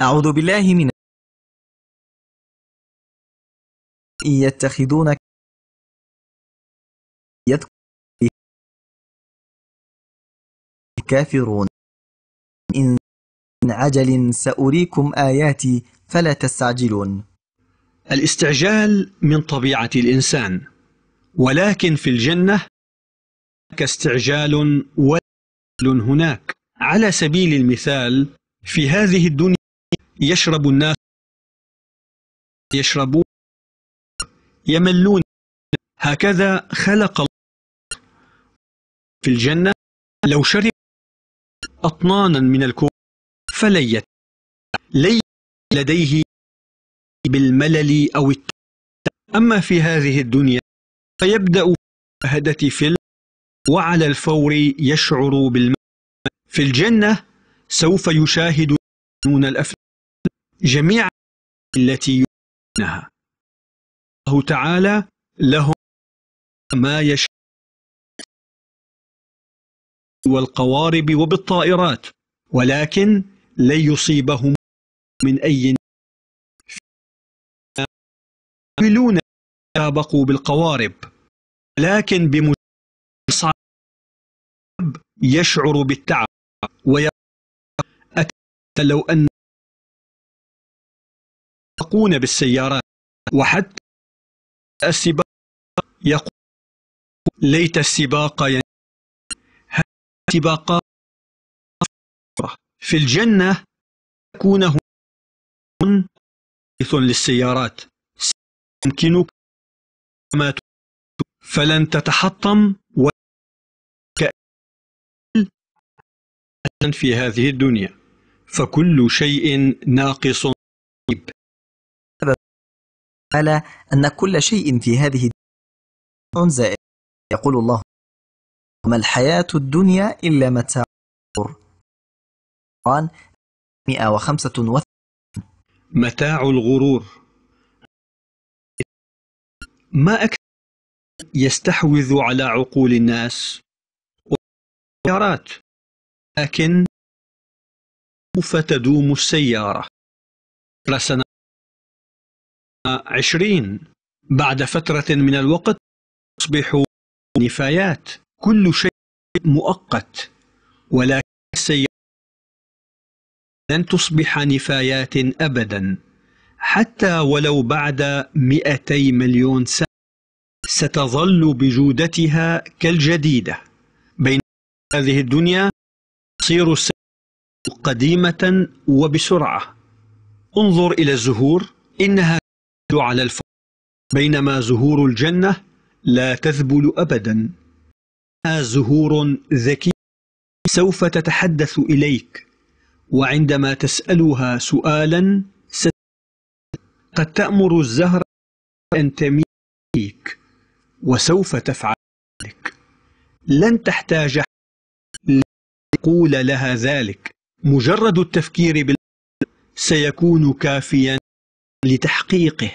أعوذ بالله من يتخذونك كافرون إن عجل سأريكم آياتي فلا تستعجلون الاستعجال من طبيعة الإنسان ولكن في الجنة كاستعجال ولا هناك على سبيل المثال في هذه الدنيا يشرب الناس يشربون يملون هكذا خلق الله في الجنة لو شرب أطنانا من الكون فليت لي لديه بالملل أو التعب أما في هذه الدنيا فيبدأ مشاهدة فيلم وعلى الفور يشعر بالملل في الجنة سوف يشاهد الأفلام جميع التي يؤمنها الله تعالى لهم ما يشاء والقوارب وبالطائرات ولكن لن يصيبهم من أي يحاولون سابقوا بالقوارب لكن بمجرد يشعر بالتعب ويقول لو أن يسبقون بالسيارات وحتى السباق يقول ليت السباق يعني سباقات في الجنة يكون هناك للسيارات يمكنك ما فلن تتحطم في هذه الدنيا فكل شيء ناقص قال أن كل شيء في هذه زائد يقول الله وما الحياة الدنيا إلا متاع الغرور القرآن 135 متاع الغرور ما أكثر يستحوذ على عقول الناس والسيارات لكن سوف تدوم السيارة رسنا عشرين بعد فترة من الوقت تصبح نفايات كل شيء مؤقت ولكن السيارة لن تصبح نفايات أبدا حتى ولو بعد 200 مليون سنة ستظل بجودتها كالجديدة بين هذه الدنيا تصير السيارة قديمة وبسرعة انظر إلى الزهور إنها على الفور بينما زهور الجنة لا تذبل أبدا زهور ذكية سوف تتحدث إليك وعندما تسألها سؤالا قد تأمر الزهرة أن تميك وسوف تفعل ذلك لن تحتاج لتقول لها ذلك مجرد التفكير بال سيكون كافيا لتحقيقه